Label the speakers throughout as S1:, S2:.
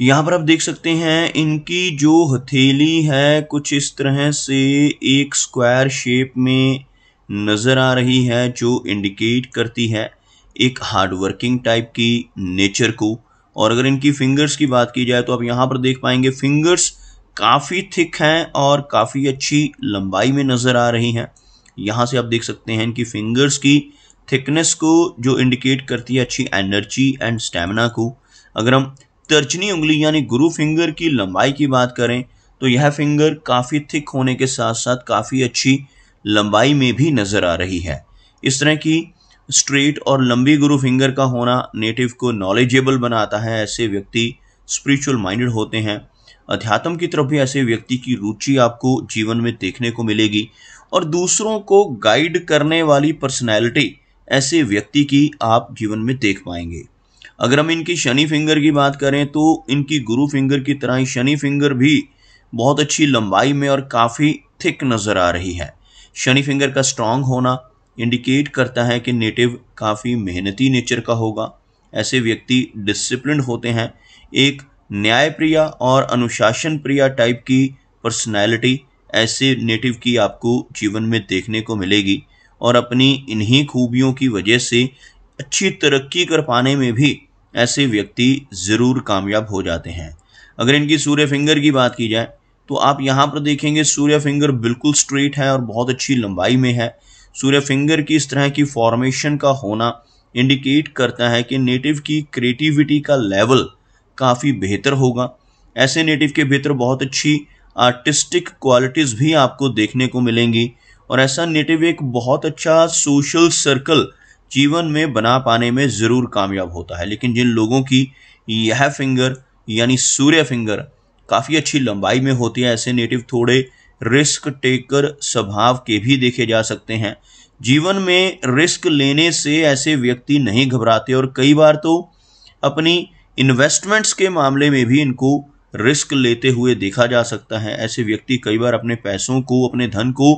S1: यहाँ पर आप देख सकते हैं इनकी जो हथेली है कुछ इस तरह से एक स्क्वायर शेप में नजर आ रही है जो इंडिकेट करती है एक हार्ड वर्किंग टाइप की नेचर को और अगर इनकी फिंगर्स की बात की जाए तो आप यहाँ पर देख पाएंगे फिंगर्स काफ़ी थिक हैं और काफ़ी अच्छी लंबाई में नज़र आ रही हैं यहाँ से आप देख सकते हैं इनकी फिंगर्स की थिकनेस को जो इंडिकेट करती है अच्छी एनर्जी एंड स्टेमिना को अगर हम तर्जनी उंगली यानी गुरु फिंगर की लंबाई की बात करें तो यह फिंगर काफ़ी थिक होने के साथ साथ काफ़ी अच्छी लंबाई में भी नज़र आ रही है इस तरह की स्ट्रेट और लंबी गुरु फिंगर का होना नेटिव को नॉलेजेबल बनाता है ऐसे व्यक्ति स्पिरिचुअल माइंडेड होते हैं अध्यात्म की तरफ भी ऐसे व्यक्ति की रुचि आपको जीवन में देखने को मिलेगी और दूसरों को गाइड करने वाली पर्सनैलिटी ऐसे व्यक्ति की आप जीवन में देख पाएंगे अगर हम इनकी शनि फिंगर की बात करें तो इनकी गुरु फिंगर की तरह ही शनि फिंगर भी बहुत अच्छी लंबाई में और काफ़ी थिक नज़र आ रही है शनि फिंगर का स्ट्रांग होना इंडिकेट करता है कि नेटिव काफ़ी मेहनती नेचर का होगा ऐसे व्यक्ति डिसिप्लिन होते हैं एक न्यायप्रिय और अनुशासन प्रिय टाइप की पर्सनैलिटी ऐसे नेटिव की आपको जीवन में देखने को मिलेगी और अपनी इन्हीं खूबियों की वजह से अच्छी तरक्की कर पाने में भी ऐसे व्यक्ति ज़रूर कामयाब हो जाते हैं अगर इनकी सूर्य फिंगर की बात की जाए तो आप यहाँ पर देखेंगे सूर्य फिंगर बिल्कुल स्ट्रेट है और बहुत अच्छी लंबाई में है सूर्य फिंगर की इस तरह की फॉर्मेशन का होना इंडिकेट करता है कि नेटिव की क्रिएटिविटी का लेवल काफ़ी बेहतर होगा ऐसे नेटिव के भीतर बहुत अच्छी आर्टिस्टिक क्वालिटीज़ भी आपको देखने को मिलेंगी और ऐसा नेटिव एक बहुत अच्छा सोशल सर्कल जीवन में बना पाने में ज़रूर कामयाब होता है लेकिन जिन लोगों की यह फिंगर यानी सूर्य फिंगर काफ़ी अच्छी लंबाई में होती है ऐसे नेटिव थोड़े रिस्क टेकर स्वभाव के भी देखे जा सकते हैं जीवन में रिस्क लेने से ऐसे व्यक्ति नहीं घबराते और कई बार तो अपनी इन्वेस्टमेंट्स के मामले में भी इनको रिस्क लेते हुए देखा जा सकता है ऐसे व्यक्ति कई बार अपने पैसों को अपने धन को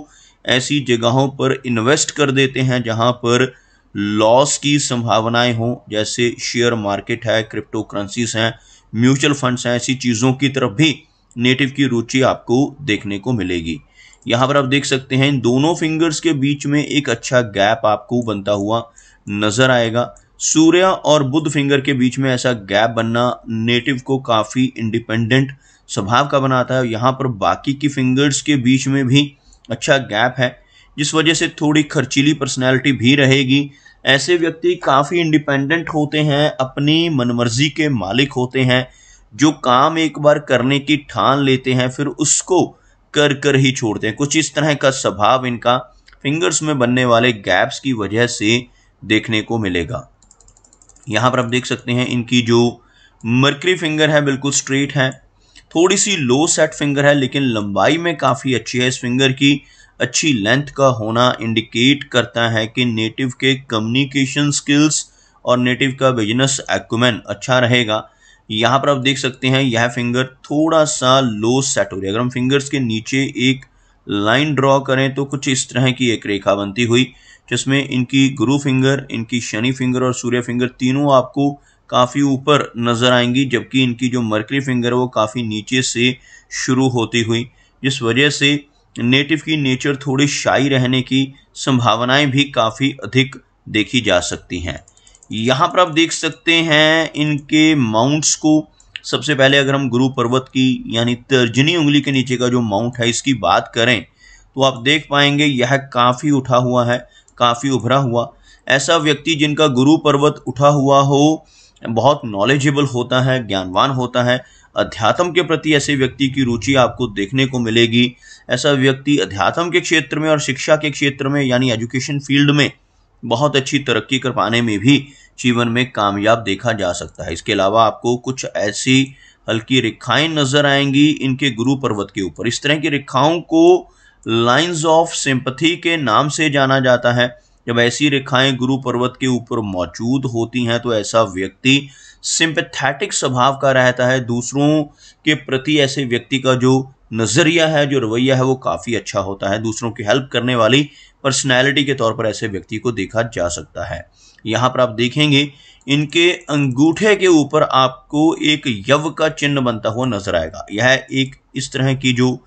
S1: ऐसी जगहों पर इन्वेस्ट कर देते हैं जहां पर लॉस की संभावनाएं हों जैसे शेयर मार्केट है क्रिप्टो करेंसीज हैं म्यूचुअल फंड्स हैं ऐसी चीज़ों की तरफ भी नेटिव की रुचि आपको देखने को मिलेगी यहाँ पर आप देख सकते हैं इन दोनों फिंगर्स के बीच में एक अच्छा गैप आपको बनता हुआ नजर आएगा सूर्य और बुद्ध फिंगर के बीच में ऐसा गैप बनना नेटिव को काफ़ी इंडिपेंडेंट स्वभाव का बनाता है यहाँ पर बाकी की फिंगर्स के बीच में भी अच्छा गैप है जिस वजह से थोड़ी खर्चीली पर्सनैलिटी भी रहेगी ऐसे व्यक्ति काफ़ी इंडिपेंडेंट होते हैं अपनी मनमर्जी के मालिक होते हैं जो काम एक बार करने की ठान लेते हैं फिर उसको कर कर ही छोड़ते हैं कुछ इस तरह का स्वभाव इनका फिंगर्स में बनने वाले गैप्स की वजह से देखने को मिलेगा यहाँ पर आप देख सकते हैं इनकी जो मर्करी फिंगर है बिल्कुल स्ट्रेट है थोड़ी सी लो सेट फिंगर है लेकिन लंबाई में काफ़ी अच्छी है इस फिंगर की अच्छी लेंथ का होना इंडिकेट करता है कि नेटिव के कम्युनिकेशन स्किल्स और नेटिव का बिजनेस एक्मेन अच्छा रहेगा यहाँ पर आप देख सकते हैं यह फिंगर थोड़ा सा लो सेट हो रही है अगर हम फिंगर्स के नीचे एक लाइन ड्रॉ करें तो कुछ इस तरह की एक रेखा बनती हुई जिसमें इनकी गुरु फिंगर इनकी शनि फिंगर और सूर्य फिंगर तीनों आपको काफ़ी ऊपर नज़र आएंगी जबकि इनकी जो मर्करी फिंगर है वो काफ़ी नीचे से शुरू होती हुई जिस वजह से नेटिव की नेचर थोड़ी शाई रहने की संभावनाएं भी काफ़ी अधिक देखी जा सकती हैं यहाँ पर आप देख सकते हैं इनके माउंट्स को सबसे पहले अगर हम गुरु पर्वत की यानी तर्जनी उंगली के नीचे का जो माउंट है इसकी बात करें तो आप देख पाएंगे यह काफ़ी उठा हुआ है काफ़ी उभरा हुआ ऐसा व्यक्ति जिनका गुरु पर्वत उठा हुआ हो बहुत नॉलेजेबल होता है ज्ञानवान होता है अध्यात्म के प्रति ऐसे व्यक्ति की रुचि आपको देखने को मिलेगी ऐसा व्यक्ति अध्यात्म के क्षेत्र में और शिक्षा के क्षेत्र में यानी एजुकेशन फील्ड में बहुत अच्छी तरक्की कर पाने में भी जीवन में कामयाब देखा जा सकता है इसके अलावा आपको कुछ ऐसी हल्की रेखाएं नजर आएंगी इनके गुरु पर्वत के ऊपर इस तरह की रेखाओं को लाइंस ऑफ सिंपथी के नाम से जाना जाता है जब ऐसी रेखाएं गुरु पर्वत के ऊपर मौजूद होती हैं तो ऐसा व्यक्ति सिंपथेटिक स्वभाव का रहता है दूसरों के प्रति ऐसे व्यक्ति का जो नज़रिया है जो रवैया है वो काफ़ी अच्छा होता है दूसरों की हेल्प करने वाली पर्सनैलिटी के तौर पर ऐसे व्यक्ति को देखा जा सकता है यहाँ पर आप देखेंगे इनके अंगूठे के ऊपर आपको एक यव का चिन्ह बनता हुआ नजर आएगा यह एक इस तरह की जो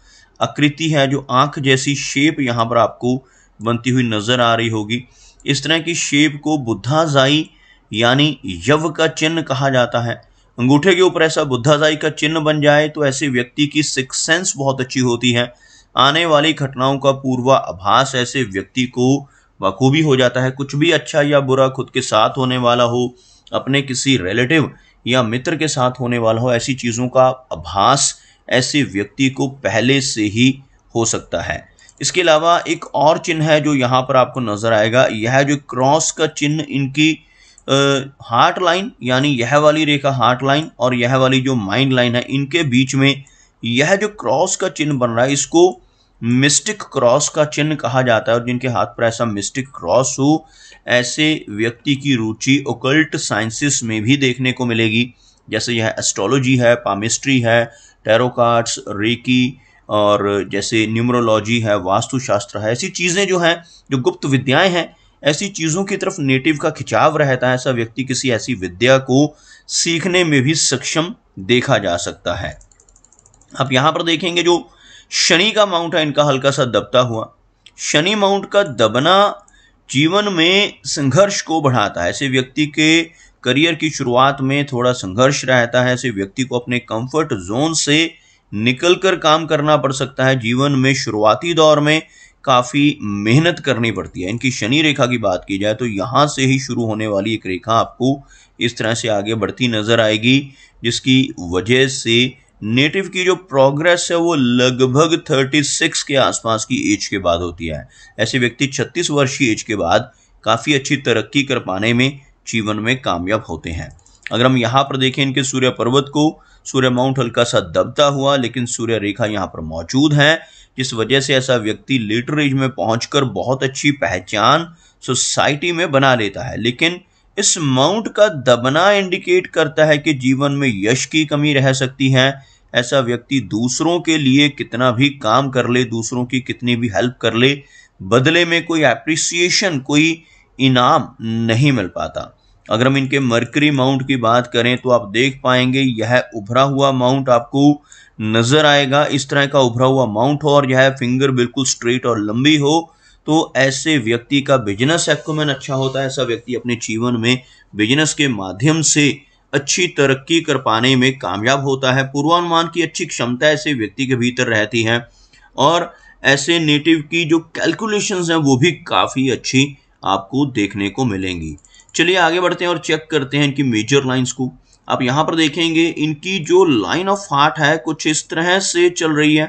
S1: आकृति है जो आंख जैसी शेप यहाँ पर आपको बनती हुई नजर आ रही होगी इस तरह की शेप को बुद्धाजाई यानी यव का चिन्ह कहा जाता है अंगूठे के ऊपर ऐसा बुद्धाजाई का चिन्ह बन जाए तो ऐसे व्यक्ति की सिक्स सेंस बहुत अच्छी होती है आने वाली घटनाओं का पूर्वा आभास ऐसे व्यक्ति को बखूबी हो जाता है कुछ भी अच्छा या बुरा खुद के साथ होने वाला हो अपने किसी रिलेटिव या मित्र के साथ होने वाला हो ऐसी चीज़ों का आभास ऐसे व्यक्ति को पहले से ही हो सकता है इसके अलावा एक और चिन्ह है जो यहाँ पर आपको नजर आएगा यह जो क्रॉस का चिन्ह इनकी हार्ट लाइन यानी यह वाली रेखा हार्ट लाइन और यह वाली जो माइंड लाइन है इनके बीच में यह जो क्रॉस का चिन्ह बन रहा है इसको मिस्टिक क्रॉस का चिन्ह कहा जाता है और जिनके हाथ पर ऐसा मिस्टिक क्रॉस हो ऐसे व्यक्ति की रुचि ओकल्ट साइंसिस में भी देखने को मिलेगी जैसे यह एस्ट्रोलॉजी है पामिस्ट्री है टेरो कार्ड्स रेकी और जैसे न्यूमरोलॉजी है वास्तुशास्त्र है ऐसी चीज़ें जो हैं जो गुप्त विद्याएं हैं ऐसी चीज़ों की तरफ नेटिव का खिंचाव रहता है ऐसा व्यक्ति किसी ऐसी विद्या को सीखने में भी सक्षम देखा जा सकता है आप यहां पर देखेंगे जो शनि का माउंट है इनका हल्का सा दबता हुआ शनि माउंट का दबना जीवन में संघर्ष को बढ़ाता है ऐसे व्यक्ति के करियर की शुरुआत में थोड़ा संघर्ष रहता है ऐसे व्यक्ति को अपने कंफर्ट जोन से निकल कर काम करना पड़ सकता है जीवन में शुरुआती दौर में काफ़ी मेहनत करनी पड़ती है इनकी शनि रेखा की बात की जाए तो यहाँ से ही शुरू होने वाली एक रेखा आपको इस तरह से आगे बढ़ती नज़र आएगी जिसकी वजह से नेटिव की जो प्रोग्रेस है वो लगभग 36 के आसपास की एज के बाद होती है ऐसे व्यक्ति 36 वर्षीय एज के बाद काफ़ी अच्छी तरक्की कर पाने में जीवन में कामयाब होते हैं अगर हम यहाँ पर देखें इनके सूर्य पर्वत को सूर्य माउंट हल्का सा दबता हुआ लेकिन सूर्य रेखा यहाँ पर मौजूद है जिस वजह से ऐसा व्यक्ति लिटरेज में पहुंचकर बहुत अच्छी पहचान सोसाइटी में बना लेता है लेकिन इस माउंट का दबना इंडिकेट करता है कि जीवन में यश की कमी रह सकती है ऐसा व्यक्ति दूसरों के लिए कितना भी काम कर ले दूसरों की कितनी भी हेल्प कर ले बदले में कोई एप्रिसिएशन कोई इनाम नहीं मिल पाता अगर हम इनके मरकरी माउंट की बात करें तो आप देख पाएंगे यह उभरा हुआ माउंट आपको नजर आएगा इस तरह का उभरा हुआ माउंट हो और यह फिंगर बिल्कुल स्ट्रेट और लंबी हो तो ऐसे व्यक्ति का बिजनेस एक्मेन अच्छा होता है ऐसा व्यक्ति अपने जीवन में बिजनेस के माध्यम से अच्छी तरक्की कर पाने में कामयाब होता है पूर्वानुमान की अच्छी क्षमता ऐसे व्यक्ति के भीतर रहती है और ऐसे नेटिव की जो कैलकुलेशंस हैं वो भी काफ़ी अच्छी आपको देखने को मिलेंगी चलिए आगे बढ़ते हैं और चेक करते हैं इनकी मेजर लाइंस को आप यहाँ पर देखेंगे इनकी जो लाइन ऑफ हार्ट है कुछ इस तरह से चल रही है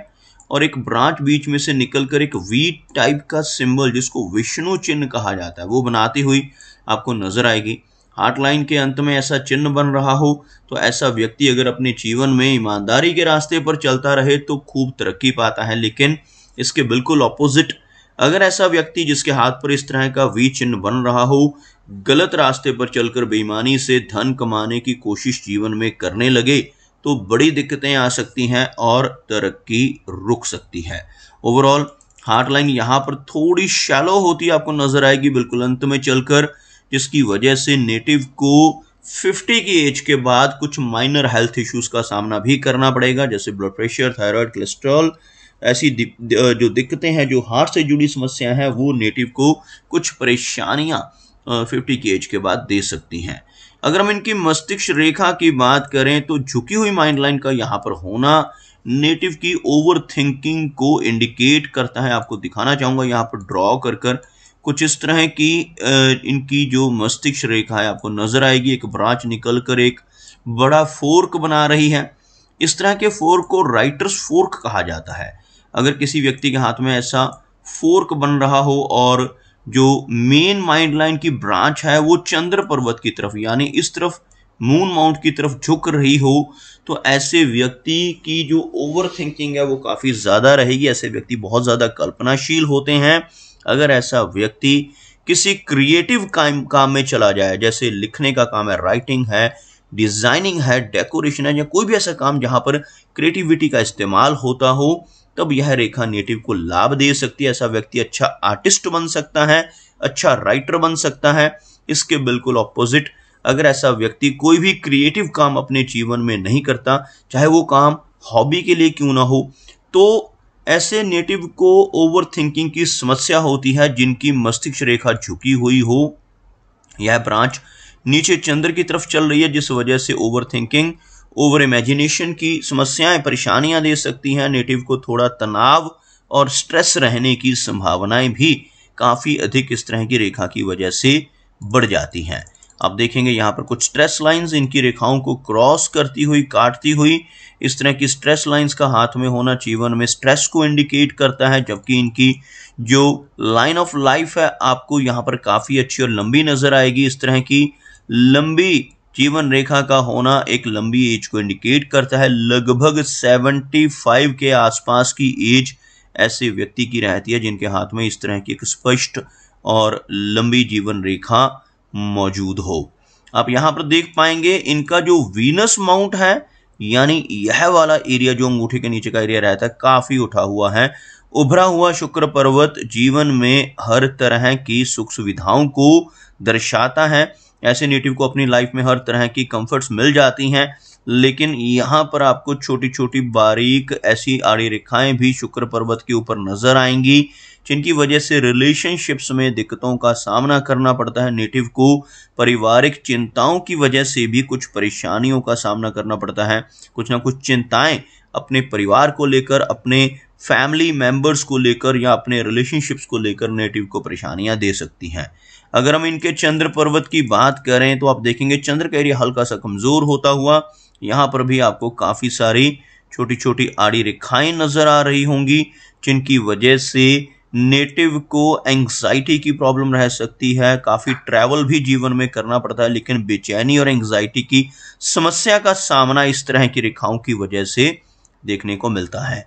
S1: और एक ब्रांच बीच में से निकलकर एक वी टाइप का सिंबल जिसको विष्णु चिन्ह कहा जाता है वो बनाती हुई आपको नजर आएगी हार्ट लाइन के अंत में ऐसा चिन्ह बन रहा हो तो ऐसा व्यक्ति अगर अपने जीवन में ईमानदारी के रास्ते पर चलता रहे तो खूब तरक्की पाता है लेकिन इसके बिल्कुल ऑपोजिट अगर ऐसा व्यक्ति जिसके हाथ पर इस तरह का वी चिन्ह बन रहा हो गलत रास्ते पर चलकर बेईमानी से धन कमाने की कोशिश जीवन में करने लगे तो बड़ी दिक्कतें आ सकती हैं और तरक्की रुक सकती है ओवरऑल हार्ट लाइन यहाँ पर थोड़ी शैलो होती आपको नजर आएगी बिल्कुल अंत में चलकर जिसकी वजह से नेटिव को 50 की एज के बाद कुछ माइनर हेल्थ इश्यूज का सामना भी करना पड़ेगा जैसे ब्लड प्रेशर थायराइड कोलेस्ट्रॉल ऐसी जो दिक्कतें हैं जो हार्ट से जुड़ी समस्याएं हैं वो नेटिव को कुछ परेशानियां फिफ्टी के एज के बाद दे सकती हैं अगर हम इनकी मस्तिष्क रेखा की बात करें तो झुकी हुई माइंड लाइन का यहाँ पर होना नेटिव की ओवर थिंकिंग को इंडिकेट करता है आपको दिखाना चाहूँगा यहाँ पर ड्रॉ कर कर कुछ इस तरह की इनकी जो मस्तिष्क रेखा है आपको नजर आएगी एक ब्रांच निकल कर एक बड़ा फोर्क बना रही है इस तरह के फोर्क को राइटर्स फोर्क कहा जाता है अगर किसी व्यक्ति के हाथ में ऐसा फोर्क बन रहा हो और जो मेन माइंड लाइन की ब्रांच है वो चंद्र पर्वत की तरफ यानी इस तरफ मून माउंट की तरफ झुक रही हो तो ऐसे व्यक्ति की जो ओवर थिंकिंग है वो काफ़ी ज़्यादा रहेगी ऐसे व्यक्ति बहुत ज़्यादा कल्पनाशील होते हैं अगर ऐसा व्यक्ति किसी क्रिएटिव काम काम में चला जाए जैसे लिखने का काम है राइटिंग है डिज़ाइनिंग है डेकोरेशन है या कोई भी ऐसा काम जहाँ पर क्रिएटिविटी का इस्तेमाल होता हो तब यह रेखा नेटिव को लाभ दे सकती है ऐसा व्यक्ति अच्छा आर्टिस्ट बन सकता है अच्छा राइटर बन सकता है इसके बिल्कुल ऑपोजिट अगर ऐसा व्यक्ति कोई भी क्रिएटिव काम अपने जीवन में नहीं करता चाहे वो काम हॉबी के लिए क्यों ना हो तो ऐसे नेटिव को ओवर थिंकिंग की समस्या होती है जिनकी मस्तिष्क रेखा झुकी हुई हो यह ब्रांच नीचे चंद्र की तरफ चल रही है जिस वजह से ओवर थिंकिंग ओवर इमेजिनेशन की समस्याएं परेशानियां दे सकती हैं नेटिव को थोड़ा तनाव और स्ट्रेस रहने की संभावनाएं भी काफ़ी अधिक इस तरह की रेखा की वजह से बढ़ जाती हैं आप देखेंगे यहाँ पर कुछ स्ट्रेस लाइंस इनकी रेखाओं को क्रॉस करती हुई काटती हुई इस तरह की स्ट्रेस लाइंस का हाथ में होना जीवन में स्ट्रेस को इंडिकेट करता है जबकि इनकी जो लाइन ऑफ लाइफ है आपको यहाँ पर काफ़ी अच्छी और लंबी नज़र आएगी इस तरह की लंबी जीवन रेखा का होना एक लंबी एज को इंडिकेट करता है लगभग 75 के आसपास की एज ऐसे व्यक्ति की रहती है जिनके हाथ में इस तरह की एक स्पष्ट और लंबी जीवन रेखा मौजूद हो आप यहां पर देख पाएंगे इनका जो वीनस माउंट है यानी यह वाला एरिया जो अंगूठे के नीचे का एरिया रहता है काफी उठा हुआ है उभरा हुआ शुक्र पर्वत जीवन में हर तरह की सुख सुविधाओं को दर्शाता है ऐसे नेटिव को अपनी लाइफ में हर तरह की कंफर्ट्स मिल जाती हैं लेकिन यहाँ पर आपको छोटी छोटी बारीक ऐसी आड़ी रेखाएं भी शुक्र पर्वत के ऊपर नजर आएंगी जिनकी वजह से रिलेशनशिप्स में दिक्कतों का सामना करना पड़ता है नेटिव को पारिवारिक चिंताओं की वजह से भी कुछ परेशानियों का सामना करना पड़ता है कुछ ना कुछ चिंताएं अपने परिवार को लेकर अपने फैमिली मेंबर्स को लेकर या अपने रिलेशनशिप्स को लेकर नेटिव को परेशानियां दे सकती हैं अगर हम इनके चंद्र पर्वत की बात करें तो आप देखेंगे चंद्र का एरिया हल्का सा कमज़ोर होता हुआ यहाँ पर भी आपको काफ़ी सारी छोटी छोटी आड़ी रेखाएं नज़र आ रही होंगी जिनकी वजह से नेटिव को एंग्जाइटी की प्रॉब्लम रह सकती है काफ़ी ट्रैवल भी जीवन में करना पड़ता है लेकिन बेचैनी और एंग्जाइटी की समस्या का सामना इस तरह की रेखाओं की वजह से देखने को मिलता है